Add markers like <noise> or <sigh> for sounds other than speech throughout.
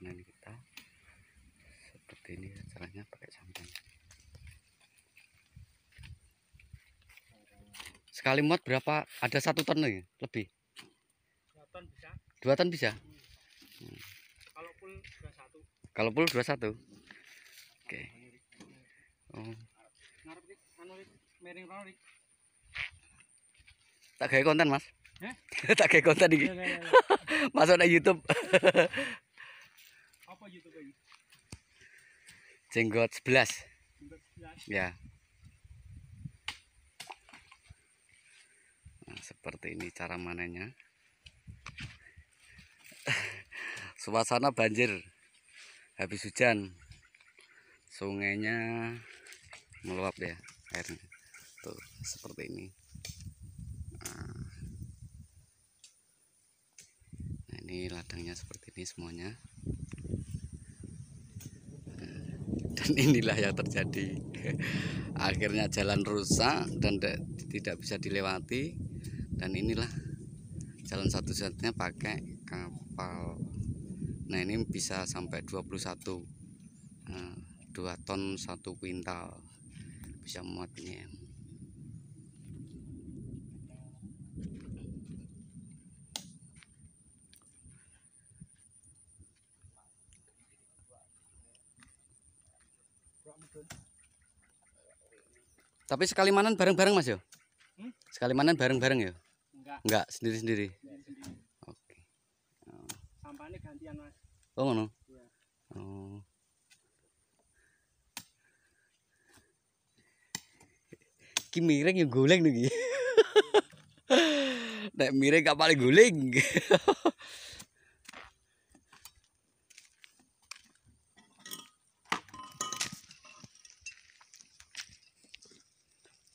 tangan kita seperti ini caranya pakai samping sekali muat berapa ada satu ton lagi lebih dua ton bisa dua ton bisa hmm. kalau pul dua satu kalau pul dua satu oke oh. anu tak kayak konten mas <laughs> tak kayak konten ini <laughs> masuk di YouTube <laughs> apa gitu Jenggot 11. Jenggot 11. Ya. Nah, seperti ini cara manennya. <laughs> Suasana banjir habis hujan. Sungainya meluap ya airnya. Tuh, seperti ini. Nah, ini ladangnya seperti ini semuanya. dan <laughs> inilah yang terjadi <laughs> akhirnya jalan rusak dan tidak bisa dilewati dan inilah jalan satu-satunya pakai kapal nah ini bisa sampai 21 2 eh, ton 1 kuintal bisa muatnya Tapi sekali manen bareng-bareng Mas ya? Hmm? Sekali manen bareng-bareng ya? Enggak. Enggak, sendiri-sendiri. Oke. Oh. Sampahnya gantian Mas. Oh, ngono. Iya. Oh. Ki miring ya guling nih. <laughs> Nek miring gak paling guling. <laughs>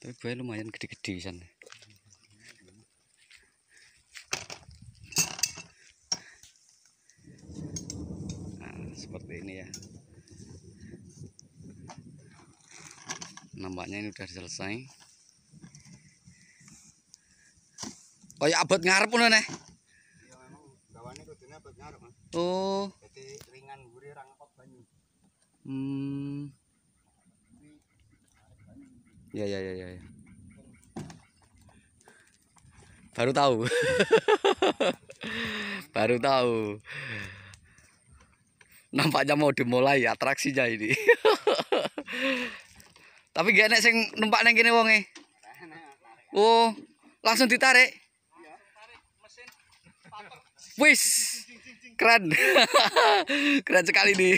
tapi buaya lumayan gede-gede sana nah, seperti ini ya nampaknya ini udah selesai oh ya abot ngarep pun nih ya, Oh. ringan gurih rangkap banyak. Hmm iya iya iya. ya baru tahu <laughs> baru tahu nampaknya mau dimulai atraksinya ini <laughs> tapi gak enak sing numpak neng kene wonge oh langsung ditarik wis keren <laughs> keren sekali nih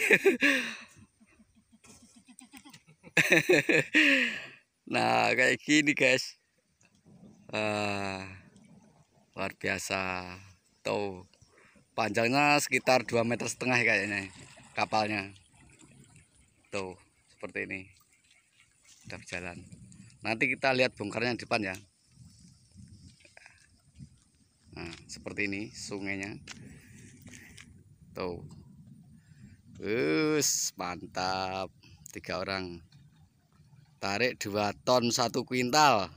Nah kayak gini guys uh, Luar biasa Tuh Panjangnya sekitar 2 meter setengah kayaknya Kapalnya Tuh seperti ini Sudah berjalan Nanti kita lihat bongkarnya di depan ya Nah seperti ini sungainya Tuh Us, mantap tiga orang tarik 2 ton 1 kuintal